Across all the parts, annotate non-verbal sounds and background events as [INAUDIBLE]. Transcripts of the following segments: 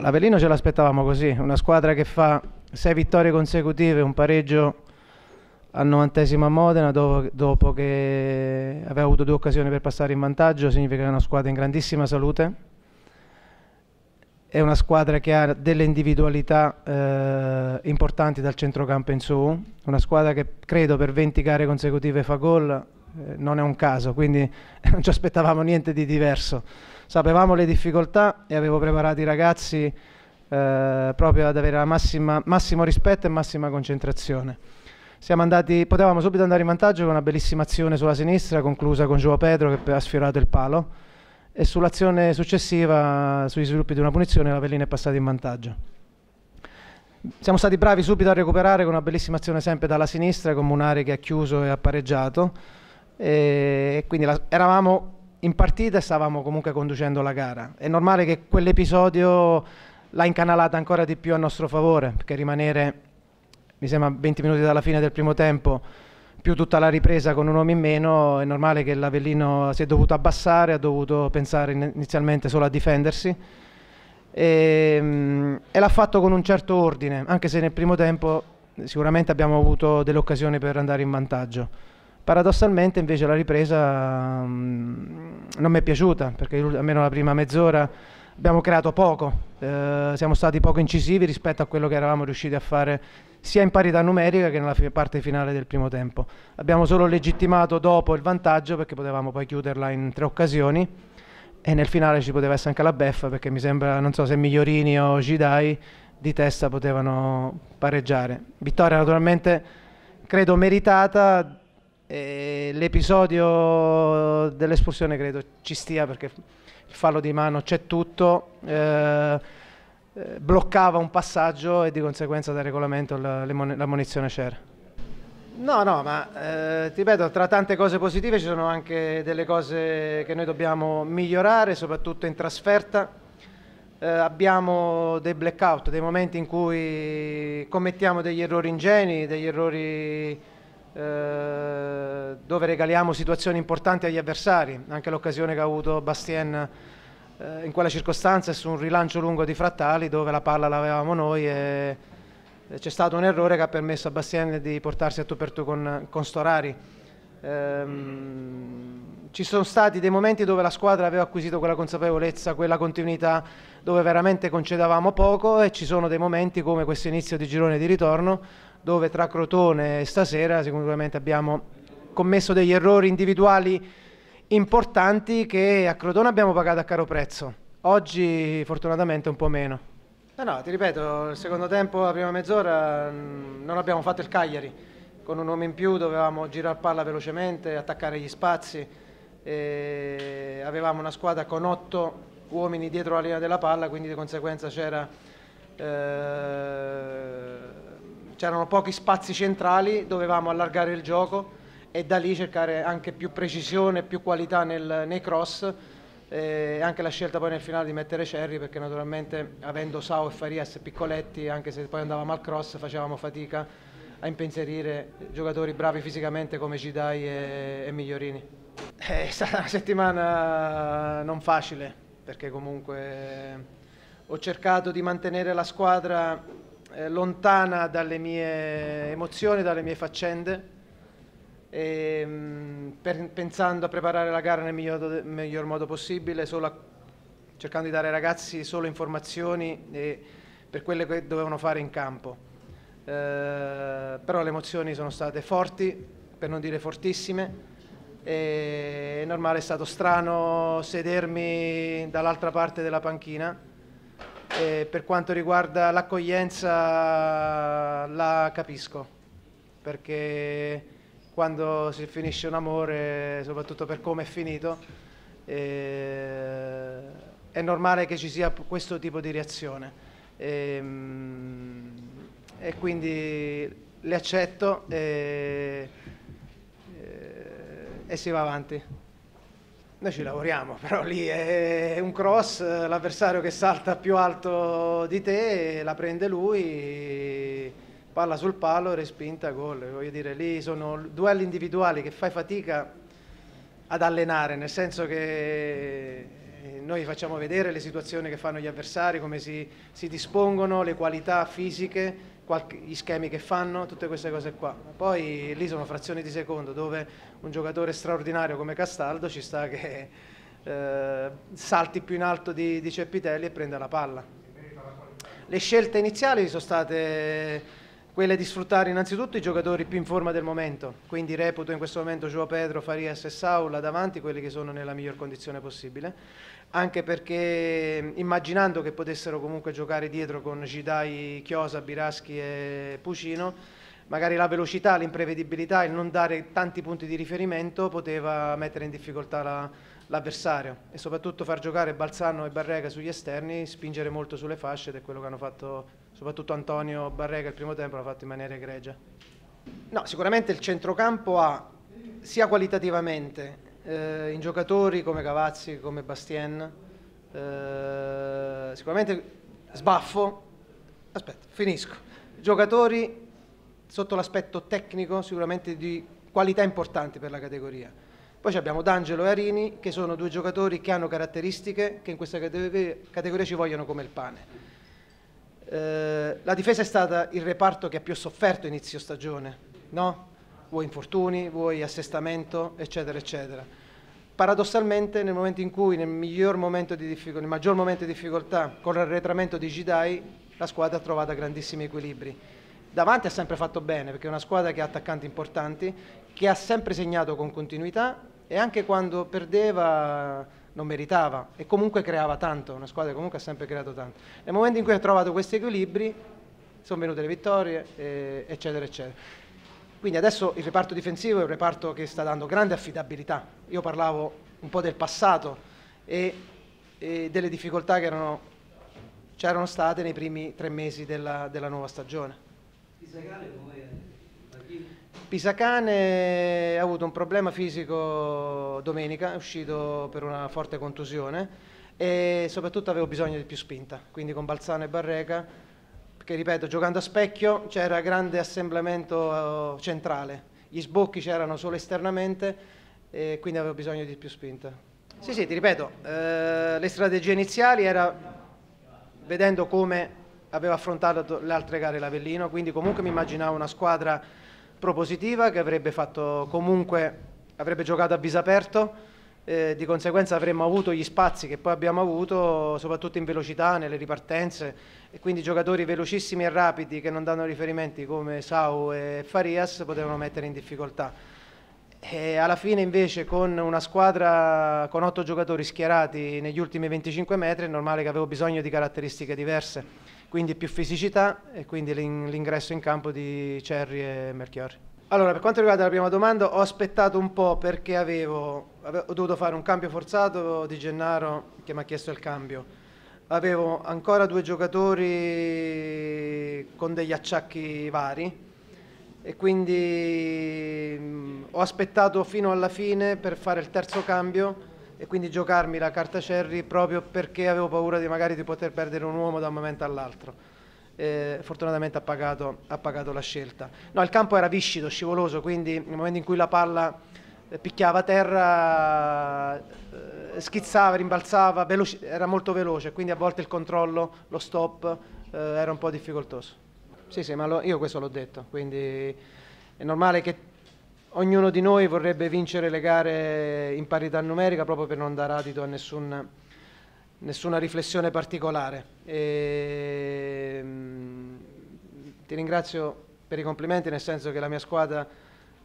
L'Avellino ce l'aspettavamo così, una squadra che fa sei vittorie consecutive, un pareggio al 90 a Modena dopo, dopo, che aveva avuto due occasioni per passare in vantaggio, significa che è una squadra in grandissima salute, è una squadra che ha delle individualità eh, importanti dal centrocampo in su, una squadra che credo per 20 gare consecutive fa gol, eh, non è un caso, quindi [LAUGHS] non ci aspettavamo niente di diverso sapevamo le difficoltà e avevo preparato i ragazzi eh, proprio ad avere massima, massimo rispetto e massima concentrazione. Andati, potevamo subito andare in vantaggio con una bellissima azione sulla sinistra conclusa con Gio Pedro che ha sfiorato il palo e sull'azione successiva sui sviluppi di una punizione la Pellina è passata in vantaggio. Siamo stati bravi subito a recuperare con una bellissima azione sempre dalla sinistra con Munari che ha chiuso e ha pareggiato e quindi la, eravamo in partita stavamo comunque conducendo la gara. È normale che quell'episodio l'ha incanalata ancora di più a nostro favore, perché rimanere, mi sembra, 20 minuti dalla fine del primo tempo, più tutta la ripresa con un uomo in meno, è normale che l'Avellino si è dovuto abbassare, ha dovuto pensare inizialmente solo a difendersi. E, ehm, e l'ha fatto con un certo ordine, anche se nel primo tempo sicuramente abbiamo avuto delle occasioni per andare in vantaggio. Paradossalmente invece la ripresa mh, mm, non mi è piaciuta perché almeno la prima mezz'ora abbiamo creato poco, eh, siamo stati poco incisivi rispetto a quello che eravamo riusciti a fare sia in parità numerica che nella parte finale del primo tempo. Abbiamo solo legittimato dopo il vantaggio perché potevamo poi chiuderla in tre occasioni e nel finale ci poteva essere anche la beffa perché mi sembra, non so se Migliorini o Gidai di testa potevano pareggiare. Vittoria naturalmente credo meritata e eh, l'episodio dell'espulsione credo ci stia perché il fallo di mano c'è tutto. Eh, eh bloccava un passaggio e di conseguenza dal regolamento la, munizione c'era. No, no, ma eh, ti ripeto, tra tante cose positive ci sono anche delle cose che noi dobbiamo migliorare, soprattutto in trasferta. Eh, abbiamo dei blackout, dei momenti in cui commettiamo degli errori ingenui, degli errori eh, dove regaliamo situazioni importanti agli avversari, anche l'occasione che ha avuto Bastien eh, in quella circostanza è su un rilancio lungo di Frattali dove la palla l'avevamo noi e c'è stato un errore che ha permesso a Bastien di portarsi a tu per tu con, con Storari. Ehm, ci sono stati dei momenti dove la squadra aveva acquisito quella consapevolezza, quella continuità, dove veramente concedavamo poco e ci sono dei momenti come questo inizio di girone di ritorno dove tra Crotone e stasera sicuramente abbiamo commesso degli errori individuali importanti che a Crotone abbiamo pagato a caro prezzo. Oggi fortunatamente un po' meno. No, no, ti ripeto, il secondo tempo, la prima mezz'ora mm, non abbiamo fatto il Cagliari. Con un uomo in più dovevamo girare palla velocemente, attaccare gli spazi eh, avevamo una squadra con otto uomini dietro la linea della palla, quindi di conseguenza c'era, eh, c'erano pochi spazi centrali, dovevamo allargare il gioco e da lì cercare anche più precisione, più qualità nel, nei cross eh, e anche la scelta poi nel finale di mettere Cerri perché naturalmente avendo Sao e Farias piccoletti anche se poi andavamo al cross facevamo fatica a impensierire giocatori bravi fisicamente come Gidai e, e Migliorini. È eh, [LAUGHS] stata una settimana non facile perché comunque eh, ho cercato di mantenere la squadra eh, lontana dalle mie emozioni, dalle mie faccende, e, ehm, per, pensando a preparare la gara nel miglior, miglior modo possibile, a, cercando di dare ai ragazzi solo informazioni e, per quelle che dovevano fare in campo. Eh, però le emozioni sono state forti, per non dire fortissime è normale è stato strano sedermi dall'altra parte della panchina. E per quanto riguarda l'accoglienza la capisco, perché quando si finisce un amore, soprattutto per come è finito, è normale che ci sia questo tipo di reazione. E, ehm, e quindi le accetto. E, e si va avanti. Noi ci lavoriamo, [LAUGHS] però lì è un cross, l'avversario che salta più alto di te, la prende lui, palla sul palo, respinta, gol. Voglio dire, lì sono duelli individuali che fai fatica ad allenare, nel senso che noi facciamo vedere le situazioni che fanno gli avversari, come si, si dispongono, le qualità fisiche, qualche, gli schemi che fanno, tutte queste cose qua. Poi lì sono frazioni di secondo dove un giocatore straordinario come Castaldo ci sta che eh, salti più in alto di, di Ceppitelli e prenda la palla. Le scelte iniziali sono state quella di sfruttare innanzitutto i giocatori più in forma del momento, quindi reputo in questo momento Joao Pedro, Farias e Saul davanti, quelli che sono nella miglior condizione possibile, anche perché immaginando che potessero comunque giocare dietro con Gidai, Chiosa, Biraschi e Pucino, magari la velocità, l'imprevedibilità, il non dare tanti punti di riferimento poteva mettere in difficoltà la, l'avversario e soprattutto far giocare Balzano e Barrega sugli esterni, spingere molto sulle fasce ed è quello che hanno fatto soprattutto Antonio Barrega il primo tempo l'ha fatto in maniera egregia. No, sicuramente il centrocampo ha sia qualitativamente eh, in giocatori come Cavazzi, come Bastien, eh, sicuramente sbaffo, aspetta, finisco, giocatori sotto l'aspetto tecnico sicuramente di qualità importanti per la categoria. Poi abbiamo D'Angelo e Arini che sono due giocatori che hanno caratteristiche che in questa categoria, categoria ci vogliono come il pane eh, la difesa è stata il reparto che ha più sofferto inizio stagione, no? Vuoi infortuni, vuoi assestamento, eccetera, eccetera. Paradossalmente nel momento in cui, nel, miglior momento di difficoltà, nel maggior momento di difficoltà, con l'arretramento di Gidai, la squadra ha trovato grandissimi equilibri. Davanti ha sempre fatto bene, perché è una squadra che ha attaccanti importanti, che ha sempre segnato con continuità e anche quando perdeva non meritava e comunque creava tanto, una squadra che comunque ha sempre creato tanto. Nel momento in cui ha trovato questi equilibri sono venute le vittorie, eh, eccetera, eccetera. Quindi adesso il reparto difensivo è un reparto che sta dando grande affidabilità. Io parlavo un po' del passato e, e delle difficoltà che c'erano state nei primi tre mesi della, della nuova stagione. Isagale come Pisacane ha avuto un problema fisico domenica, è uscito per una forte contusione e soprattutto avevo bisogno di più spinta, quindi con Balzano e Barreca, perché ripeto, giocando a specchio c'era grande assemblamento eh, centrale, gli sbocchi c'erano solo esternamente e quindi avevo bisogno di più spinta. Sì, sì, ti ripeto, eh, le strategie iniziali era vedendo come aveva affrontato le altre gare l'Avellino, quindi comunque mi immaginavo una squadra propositiva che avrebbe fatto comunque, avrebbe giocato a viso aperto, eh, di conseguenza avremmo avuto gli spazi che poi abbiamo avuto soprattutto in velocità, nelle ripartenze e quindi giocatori velocissimi e rapidi che non danno riferimenti come Sau e Farias potevano mettere in difficoltà. E alla fine invece con una squadra con otto giocatori schierati negli ultimi 25 metri è normale che avevo bisogno di caratteristiche diverse, quindi più fisicità e quindi l'ingresso in campo di Cerri e Melchiori. Allora, per quanto riguarda la prima domanda, ho aspettato un po' perché avevo, avevo dovuto fare un cambio forzato di Gennaro che mi ha chiesto il cambio. Avevo ancora due giocatori con degli acciacchi vari, e quindi mm, ho aspettato fino alla fine per fare il terzo cambio e quindi giocarmi la carta Cerri proprio perché avevo paura di magari di poter perdere un uomo da un momento all'altro. Eh, fortunatamente ha pagato, ha pagato, la scelta. No, il campo era viscido, scivoloso, quindi nel momento in cui la palla eh, picchiava a terra, eh, schizzava, rimbalzava, era molto veloce, quindi a volte il controllo, lo stop eh, era un po' difficoltoso. Sì, sì, ma lo, io questo l'ho detto, quindi è normale che ognuno di noi vorrebbe vincere le gare in parità numerica proprio per non dare adito a nessun, nessuna riflessione particolare. E, ehm, ti ringrazio per i complimenti, nel senso che la mia squadra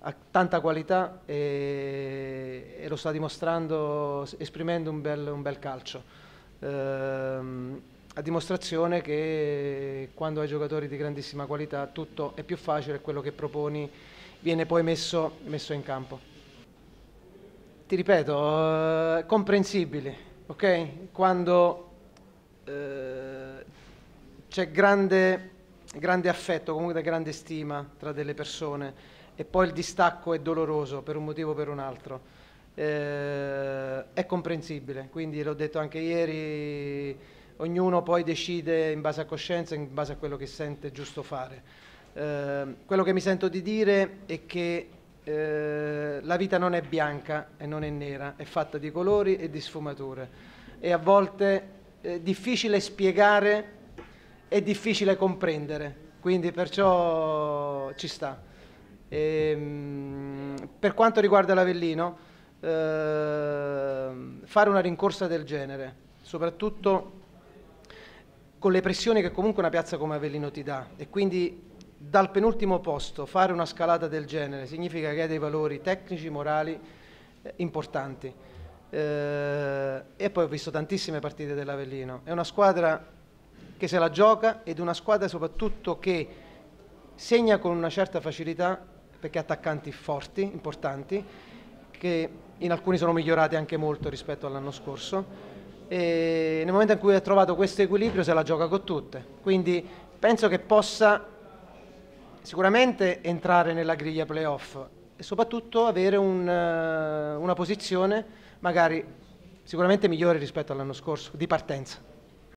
ha tanta qualità e, e lo sta dimostrando esprimendo un bel, un bel calcio. Ehm, a dimostrazione che quando hai giocatori di grandissima qualità tutto è più facile e quello che proponi viene poi messo, messo in campo. Ti ripeto, eh, comprensibili, okay? Quando eh, c'è grande, grande affetto, comunque grande stima tra delle persone e poi il distacco è doloroso per un motivo o per un altro. Eh, è comprensibile, quindi l'ho detto anche ieri, ognuno poi decide in base a coscienza, in base a quello che sente giusto fare. Eh, quello che mi sento di dire è che eh, la vita non è bianca e non è nera, è fatta di colori e di sfumature. E a volte è eh, difficile spiegare, è difficile comprendere, quindi perciò ci sta. E, ehm, per quanto riguarda l'Avellino, eh, fare una rincorsa del genere, soprattutto con le pressioni che comunque una piazza come Avellino ti dà e quindi dal penultimo posto fare una scalata del genere significa che hai dei valori tecnici, morali eh, importanti. Eh, e poi ho visto tantissime partite dell'Avellino. È una squadra che se la gioca ed una squadra soprattutto che segna con una certa facilità perché ha attaccanti forti, importanti, che in alcuni sono migliorati anche molto rispetto all'anno scorso e nel momento in cui ha trovato questo equilibrio se la gioca con tutte. Quindi penso che possa sicuramente entrare nella griglia playoff e soprattutto avere un, eh, una posizione magari sicuramente migliore rispetto all'anno scorso di partenza.